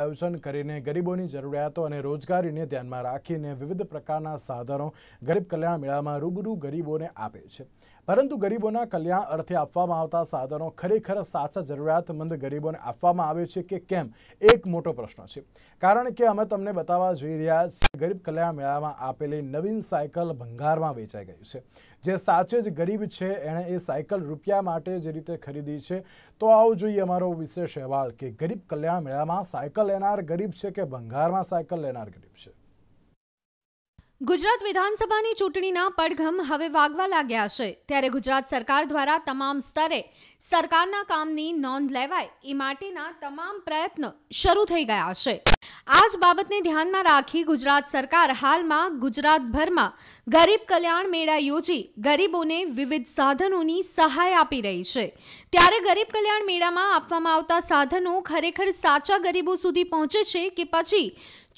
આયોજન કરીને ગરીબોની જરૂરિયાતો અને રોજગારીને ધ્યાનમાં રાખીને વિવિધ પ્રકારના સાધનો ગરીબ કલ્યાણ મેળામાં રૂબરૂ ગરીબોને આપે છે પરંતુ ગરીબોના કલ્યાણ અર્થે આપવામાં આવતા સાધનો ખરેખર સાચા જરૂરિયાતમંદ ગરીબોને આપવામાં આવે છે કે કેમ એક મોટો પ્રશ્ન છે કારણ કે અમે તમને બતાવવા જઈ રહ્યા છીએ ગરીબ કલ્યાણ મેળામાં આપેલી નવીન સાયકલ ભંગારમાં વેચાઈ ગઈ છે જે સાચે જ ગરીબ છે એણે એ સાયકલ રૂપિયા માટે જે રીતે ખરીદી છે તો આવો જોઈએ અમારો વિશેષ અહેવાલ કે ગરીબ કલ્યાણ મેળામાં સાયકલ લેનાર ગરીબ છે કે ભંગારમાં સાયકલ લેનાર ગરીબ છે ગુજરાત વિધાનસભાની ચૂંટણીના પડઘમ હવે વાગવા લાગ્યા છે ત્યારે ગુજરાત સરકાર દ્વારા તમામ સ્તરે સરકારના કામની નોંધ લેવાય એ માટેના તમામ પ્રયત્નો શરૂ થઈ ગયા છે આ જ બાબતને ધ્યાનમાં રાખી ગુજરાત સરકાર હાલમાં ગુજરાતભરમાં ગરીબ કલ્યાણ મેળા યોજી ગરીબોને વિવિધ સાધનોની સહાય આપી રહી છે ત્યારે ગરીબ કલ્યાણ મેળામાં આપવામાં આવતા સાધનો ખરેખર સાચા ગરીબો સુધી પહોંચે છે કે પછી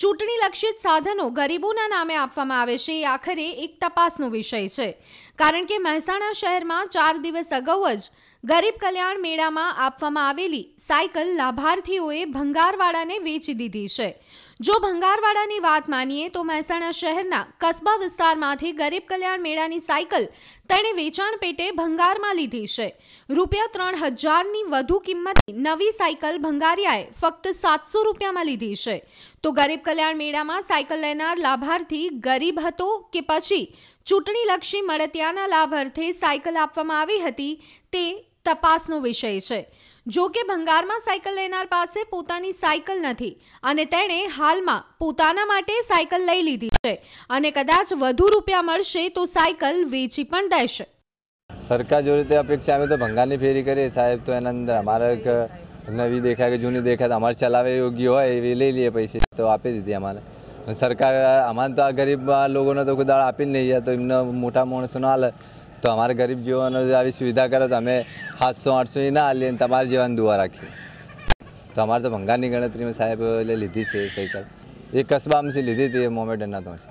ચૂંટણીલક્ષિત સાધનો ગરીબોના નામે આપવામાં આવે છે એ આખરે એક તપાસનો વિષય છે કારણ કે મહેસાણા શહેરમાં ચાર દિવસ અગાઉ જ ગરીબ કલ્યાણ મેળામાં આપવામાં આવેલી સાયકલ લાભાર્થીઓએ ભંગારવાડાને વેચી દીધી છે જો ભંગારવાડાની વાત માનીએ તો મહેસાણા શહેરના કસ્બા વિસ્તારમાંથી ગરીબ કલ્યાણ મેળાની સાયકલ તેણે વેચાણ પેટે ભંગારમાં લીધી છે રૂપિયા ત્રણ હજારની વધુ કિંમતની નવી સાયકલ ભંગારિયાએ ફક્ત સાતસો રૂપિયામાં લીધી છે તો ગરીબ કલ્યાણ મેળામાં સાયકલ લેનાર લાભાર્થી ગરીબ હતો કે પછી ચૂંટણીલક્ષી મળતિયાના લાભાર્થે સાયકલ આપવામાં આવી હતી તે તપાસનો વિષય છે જોકે ભંગારમાં સાયકલ લેનાર પાસે પોતાની સાયકલ નથી અને તેણે હાલમાં પોતાના માટે સાયકલ લઈ લીધી છે અને કદાચ વધુ રૂપિયા મળશે તો સાયકલ વેચી પણ દેશે સરકાર જો રીતે અપેક્ષા અમે તો ભંગારની ફેરી કરીએ સાહેબ તો એના અંદર અમારે નવી દેખાય કે જૂની દેખાય અમારે ચલાવે યોગ્ય હોય એવી લઈ લઈએ પૈસે તો આપી દીધી અમારે સરકાર અમારે તો આ ગરીબ લોકોને તો કોઈ આપી જ નહીં તો એમને મોટા માણસોને હાલ તો અમારે ગરીબ જીવોનો આવી સુવિધા કરો તો અમે સાતસો આઠસો ના લઈએ ને તમારા જીવાની દુઆ રાખીએ તો અમારે તો ભંગારની ગણતરીમાં સાહેબ એટલે લીધી છે સાયકલ એ કસ્બામાંથી લીધી હતી એ મોમેડનના તો છે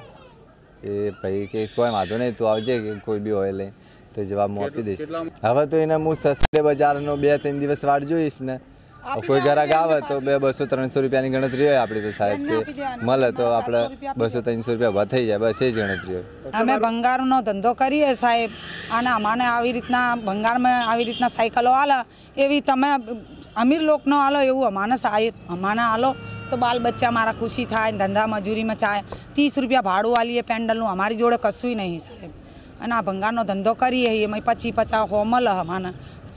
એ ભાઈ કે કોઈ વાંધો નહીં તું આવજે કે કોઈ બી હોય લઈ તો જવાબ હું આપી દઈશ હવે તો એને હું સસરે બજારનો બે ત્રણ દિવસ વાટ જોઈશ ને કોઈ ઘરે ગાવે તો બે બસો ત્રણસો રૂપિયાની ગણતરી હોય આપણી તો સાહેબ કે મળે તો આપણે બસો ત્રણસો રૂપિયા ભા જાય બસ એ જ ગણતરી હોય અમે ભંગારનો ધંધો કરીએ સાહેબ અને અમાને આવી રીતના ભંગારમાં આવી રીતના સાયકલો હાલે એવી તમે અમીર લોકનો હાલો એવું અમાને સાહેબ અમાને હાલો તો બાલ બચ્ચા મારા ખુશી થાય ધંધા મજૂરીમાં ચાય ત્રીસ રૂપિયા ભાડું આલીએ પેન્ડલનું અમારી જોડે કશું નહીં સાહેબ અને આ ભંગારનો ધંધો કરીએ એમાં પચી પચાસ હોમલ હમાને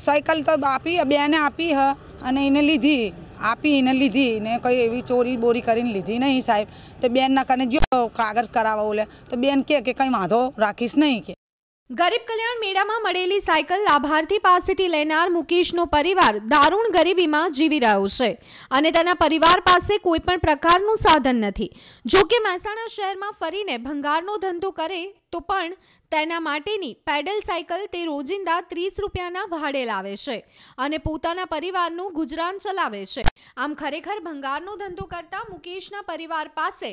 સાયકલ તો આપી બેને આપી હ અને એને લીધી આપી એને લીધી ને કંઈ એવી ચોરી બોરી કરીને લીધી નહીં સાહેબ તો બેનના કને જો કાગળ કરાવવા ઓલે તો બેન કે કે કંઈ વાંધો રાખીશ નહીં કે ગરીબ કલ્યાણ મેળામાં મળેલી સાયકલ લાભાર્થી પાસેથી લેનાર મુકેશનો પરિવાર દારૂણ ગરીબીમાં જીવી રહ્યો છે અને તેના પરિવાર પાસે કોઈ પણ પ્રકારનું સાધન નથી જો કે મહેસાણા શહેરમાં ફરીને ભંગારનો ધંધો કરે તો પણ તેના માટેની પેડલ સાયકલ તે રોજિંદા ત્રીસ રૂપિયાના ભાડે લાવે છે અને પોતાના પરિવારનું ગુજરાન ચલાવે છે આમ ખરેખર ભંગારનો ધંધો કરતા મુકેશના પરિવાર પાસે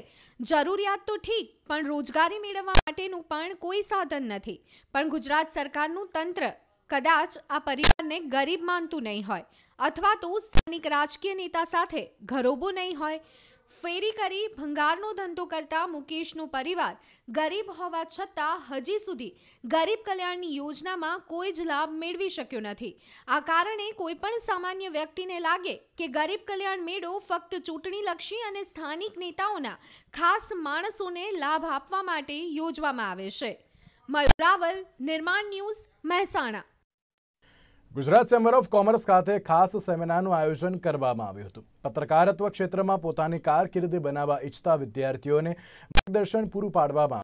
જરૂરિયાત તો ઠીક પણ રોજગારી મેળવવા માટેનું પણ કોઈ સાધન નથી પણ ગુજરાત સરકારનું તંત્ર કદાચ આ પરિવારને ગરીબ માનતું નહીં હોય અથવા તો સ્થાનિક રાજકીય નેતા સાથે ઘરોબો નહીં હોય ફેરી કરી ભંગારનો ધંધો કરતા મુકેશનો પરિવાર ગરીબ હોવા છતાં હજી સુધી ગરીબ કલ્યાણની યોજનામાં કોઈ જ લાભ મેળવી શક્યો નથી આ કારણે કોઈ પણ સામાન્ય વ્યક્તિને લાગે કે ગરીબ કલ્યાણ મેળો ફક્ત ચૂંટણીલક્ષી અને સ્થાનિક નેતાઓના ખાસ માણસોને લાભ આપવા માટે યોજવામાં આવે છે મયુરાવલ નિર્માણ news Mahesana Gujarat chamber of commerce ખાતે ખાસ સેમિનારનું આયોજન કરવામાં આવ્યું હતું પત્રકારત્વ ક્ષેત્રમાં પોતાની કારકિર્દી બનાવવા ઈચ્છતા વિદ્યાર્થીઓને માર્ગદર્શન પૂરું પાડવામાં